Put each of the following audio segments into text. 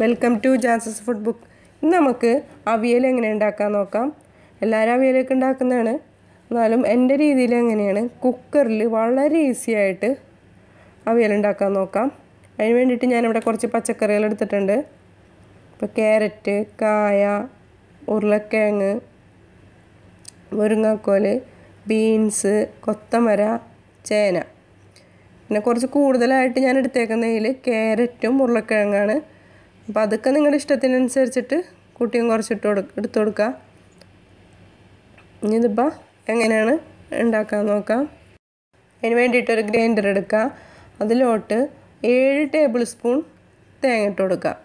welcome to Jancy's food book ഇന്ന് നമുക്ക് അവിയൽ എങ്ങനെ ഉണ്ടാക്കാൻ നോക്കാം എല്ലാവരും അവിയലൊക്കെ ഉണ്ടാക്കുന്നതാണ് എന്നാലും എൻ്റെ രീതിയിൽ എങ്ങനെയാണ് കുക്കറിൽ വളരെ ഈസി ആയിട്ട് അവിയൽ ഉണ്ടാക്കാൻ നോക്കാം അതിന് വേണ്ടിയിട്ട് ഞാനിവിടെ കുറച്ച് പച്ചക്കറികൾ എടുത്തിട്ടുണ്ട് ഇപ്പോൾ ക്യാരറ്റ് കായ ഉരുളക്കിഴങ്ങ് മുരിങ്ങക്കോൽ ബീൻസ് കൊത്തമര ചേന പിന്നെ കുറച്ച് കൂടുതലായിട്ട് ഞാൻ എടുത്തേക്കുന്നതിൽ ക്യാരറ്റും ഉരുളക്കിഴങ്ങാണ് അപ്പോൾ അതൊക്കെ നിങ്ങളുടെ ഇഷ്ടത്തിനനുസരിച്ചിട്ട് കുട്ടിയും കുറച്ചിട്ട് കൊടുക്കുക എടുത്തു കൊടുക്കുക ഇനിയിതിപ്പോൾ എങ്ങനെയാണ് ഉണ്ടാക്കാൻ നോക്കാം അതിന് വേണ്ടിയിട്ടൊരു ഗ്രൈൻഡർ എടുക്കുക അതിലോട്ട് ഏഴ് ടേബിൾ സ്പൂൺ തേങ്ങ ഇട്ട് കൊടുക്കുക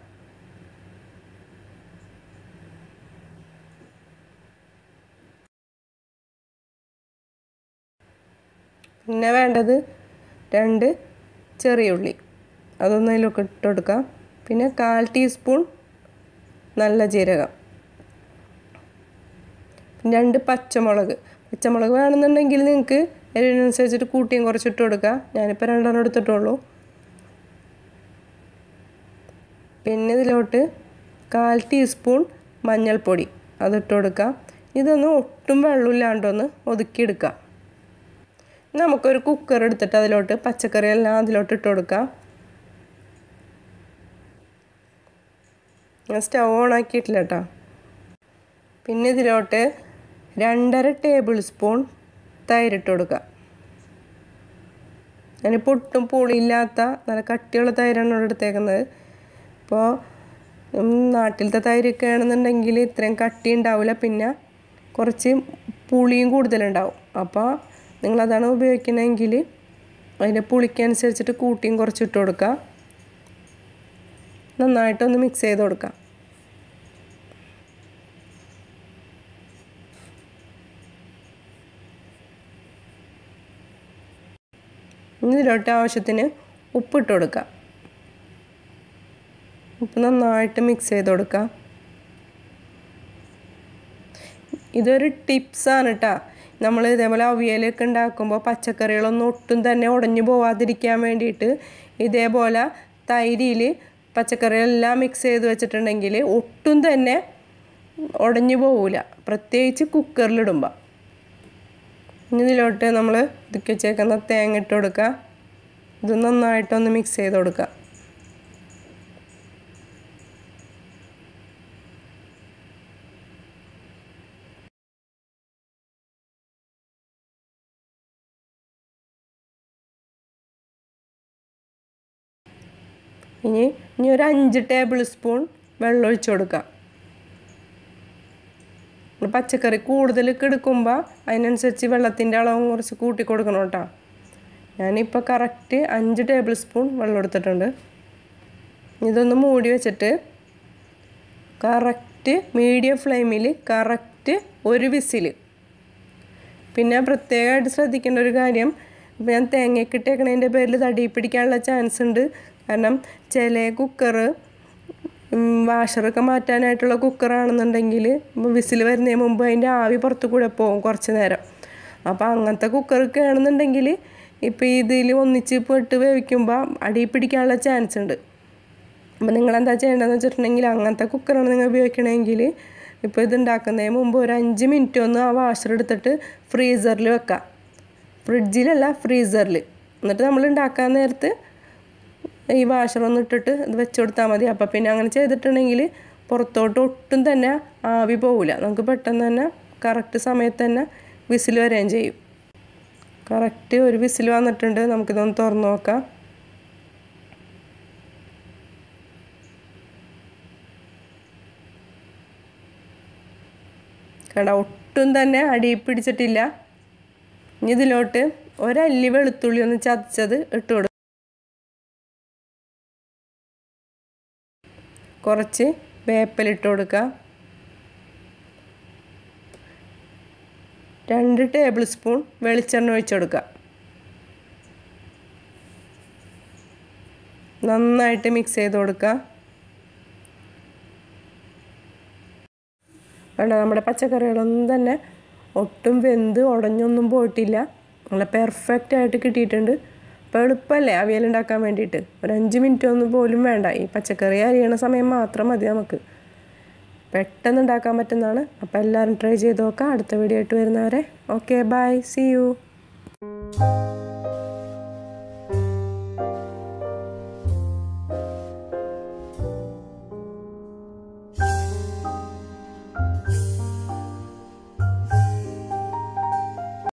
പിന്നെ വേണ്ടത് രണ്ട് ചെറിയ ഉള്ളി അതൊന്നതിലൊക്കെ അതിലൊക്കെ ഇട്ട് കൊടുക്കാം പിന്നെ കാൽ ടീസ്പൂൺ നല്ല ജീരകം രണ്ട് പച്ചമുളക് പച്ചമുളക് വേണമെന്നുണ്ടെങ്കിൽ നിങ്ങൾക്ക് എരിവിനനുസരിച്ചിട്ട് കൂട്ടിയും കുറച്ചിട്ട് കൊടുക്കുക ഞാനിപ്പോൾ രണ്ടെണ്ണം എടുത്തിട്ടുള്ളൂ പിന്നെ ഇതിലോട്ട് കാൽ ടീസ്പൂൺ മഞ്ഞൾപ്പൊടി അതിട്ട് കൊടുക്കുക ഇതൊന്ന് ഒട്ടും വെള്ളമില്ലാണ്ടൊന്ന് ഒതുക്കിയെടുക്കാം നമുക്കൊരു കുക്കർ എടുത്തിട്ട് അതിലോട്ട് പച്ചക്കറിയെല്ലാം അതിലോട്ട് ഇട്ട് കൊടുക്കാം ഞാൻ സ്റ്റൗ ഓൺ ആക്കിയിട്ടില്ല കേട്ടോ പിന്നെ ഇതിലോട്ട് രണ്ടര ടേബിൾ സ്പൂൺ തൈരിട്ട് കൊടുക്കുക ഞാനിപ്പോൾ ഒട്ടും പുളിയില്ലാത്ത നല്ല കട്ടിയുള്ള തൈരാണ് ഇവിടെ എടുത്തേക്കുന്നത് ഇപ്പോൾ നാട്ടിലത്തെ തൈരൊക്കെ ആണെന്നുണ്ടെങ്കിൽ ഇത്രയും കട്ടി ഉണ്ടാവില്ല പിന്നെ കുറച്ച് പുളിയും കൂടുതലുണ്ടാവും അപ്പോൾ നിങ്ങളതാണ് ഉപയോഗിക്കുന്നതെങ്കിൽ അതിൻ്റെ പുളിക്കനുസരിച്ചിട്ട് കൂട്ടിയും കുറച്ചിട്ട് കൊടുക്കുക നന്നായിട്ടൊന്ന് മിക്സ് ചെയ്ത് കൊടുക്കുക ഇതിലോട്ട് ആവശ്യത്തിന് ഉപ്പിട്ട് കൊടുക്കുക ഉപ്പ് നന്നായിട്ട് മിക്സ് ചെയ്ത് കൊടുക്കുക ഇതൊരു ടിപ്സാണ് കേട്ടോ നമ്മൾ ഇതേപോലെ അവിയലൊക്കെ ഉണ്ടാക്കുമ്പോൾ പച്ചക്കറികളൊന്നും ഒട്ടും തന്നെ ഉടഞ്ഞു പോവാതിരിക്കാൻ വേണ്ടിയിട്ട് ഇതേപോലെ തൈരിയിൽ പച്ചക്കറികളെല്ലാം മിക്സ് ചെയ്ത് വെച്ചിട്ടുണ്ടെങ്കിൽ ഒട്ടും തന്നെ ഉടഞ്ഞു പോവില്ല പ്രത്യേകിച്ച് കുക്കറിലിടുമ്പോൾ ഇതിലോട്ട് നമ്മൾ ഇതൊക്കെ വെച്ചേക്കുന്ന തേങ്ങ ഇട്ട് കൊടുക്കുക ഇത് നന്നായിട്ടൊന്ന് മിക്സ് ചെയ്ത് കൊടുക്കുക ഇനി ഇനി ഒരു അഞ്ച് ടേബിൾ സ്പൂൺ വെള്ളം കൊടുക്കാം പച്ചക്കറി കൂടുതൽ കെടുക്കുമ്പോൾ അതിനനുസരിച്ച് വെള്ളത്തിൻ്റെ അളവ് കുറച്ച് കൂട്ടി കൊടുക്കണം കേട്ടോ ഞാനിപ്പോൾ കറക്റ്റ് അഞ്ച് ടേബിൾ സ്പൂൺ വെള്ളം എടുത്തിട്ടുണ്ട് ഇതൊന്ന് മൂടി വെച്ചിട്ട് കറക്റ്റ് മീഡിയം ഫ്ലെയിമിൽ കറക്റ്റ് ഒരു വിസിൽ പിന്നെ പ്രത്യേകമായിട്ട് ശ്രദ്ധിക്കേണ്ട ഒരു കാര്യം ഞാൻ തേങ്ങയൊക്കെ ഇട്ടേക്കണതിൻ്റെ പേരിൽ തടി പിടിക്കാനുള്ള ചാൻസ് ഉണ്ട് കാരണം ചില കുക്കർ വാഷറൊക്കെ മാറ്റാനായിട്ടുള്ള കുക്കറാണെന്നുണ്ടെങ്കിൽ വിസിൽ വരുന്നതിന് മുമ്പ് അതിൻ്റെ ആവി പുറത്തു കൂടെ പോകും കുറച്ച് നേരം അപ്പോൾ അങ്ങനത്തെ കുക്കറൊക്കെ ആണെന്നുണ്ടെങ്കിൽ ഇപ്പോൾ ഇതിൽ ഒന്നിച്ച് പെട്ട് വേവിക്കുമ്പോൾ അടി പിടിക്കാനുള്ള ചാൻസ് ഉണ്ട് അപ്പോൾ നിങ്ങളെന്താ ചെയ്യേണ്ടതെന്ന് വെച്ചിട്ടുണ്ടെങ്കിൽ അങ്ങനത്തെ കുക്കറാണ് നിങ്ങൾ ഉപയോഗിക്കണമെങ്കിൽ ഇപ്പോൾ ഉണ്ടാക്കുന്നതിന് മുമ്പ് ഒരു അഞ്ച് മിനിറ്റ് ഒന്ന് ആ വാഷർ എടുത്തിട്ട് ഫ്രീസറിൽ വെക്കാം ഫ്രിഡ്ജിലല്ല ഫ്രീസറിൽ എന്നിട്ട് നമ്മൾ ഉണ്ടാക്കാൻ നേരത്ത് ഈ വാഷറൊന്നും ഇട്ടിട്ട് ഇത് വെച്ച് കൊടുത്താൽ മതി അപ്പം പിന്നെ അങ്ങനെ ചെയ്തിട്ടുണ്ടെങ്കിൽ പുറത്തോട്ട് ഒട്ടും തന്നെ ആവി പോവില്ല നമുക്ക് പെട്ടെന്ന് തന്നെ കറക്റ്റ് സമയത്ത് തന്നെ വിസിൽ വരുകയും ചെയ്യും കറക്റ്റ് ഒരു വിസിൽ വന്നിട്ടുണ്ട് നമുക്കിതൊന്ന് തുറന്നു നോക്കാം കട ഒട്ടും തന്നെ അടിയിൽ പിടിച്ചിട്ടില്ല ഇനി ഇതിലോട്ട് ഒരല്ലി വെളുത്തുള്ളി ഒന്ന് ചതച്ചത് ഇട്ടുകൊടുക്കും കുറച്ച് വേപ്പലിട്ട് കൊടുക്കുക രണ്ട് ടേബിൾ സ്പൂൺ വെളിച്ചെണ്ണ ഒഴിച്ചു കൊടുക്കുക നന്നായിട്ട് മിക്സ് ചെയ്ത് കൊടുക്കുക വേണ്ട നമ്മുടെ പച്ചക്കറികളൊന്നും തന്നെ ഒട്ടും വെന്ത് ഉടഞ്ഞൊന്നും പോയിട്ടില്ല നല്ല പെർഫെക്റ്റ് ആയിട്ട് കിട്ടിയിട്ടുണ്ട് ഇപ്പം എളുപ്പമല്ലേ ഉണ്ടാക്കാൻ വേണ്ടിയിട്ട് ഒരു അഞ്ച് മിനിറ്റ് ഒന്നും പോലും വേണ്ട ഈ പച്ചക്കറി അരിയണ സമയം മാത്രം മതി നമുക്ക് പെട്ടെന്ന് ഉണ്ടാക്കാൻ പറ്റുന്നതാണ് അപ്പോൾ എല്ലാവരും ട്രൈ ചെയ്ത് നോക്കാം അടുത്ത വീഡിയോ ആയിട്ട് വരുന്നവരെ ഓക്കെ ബൈ സി യു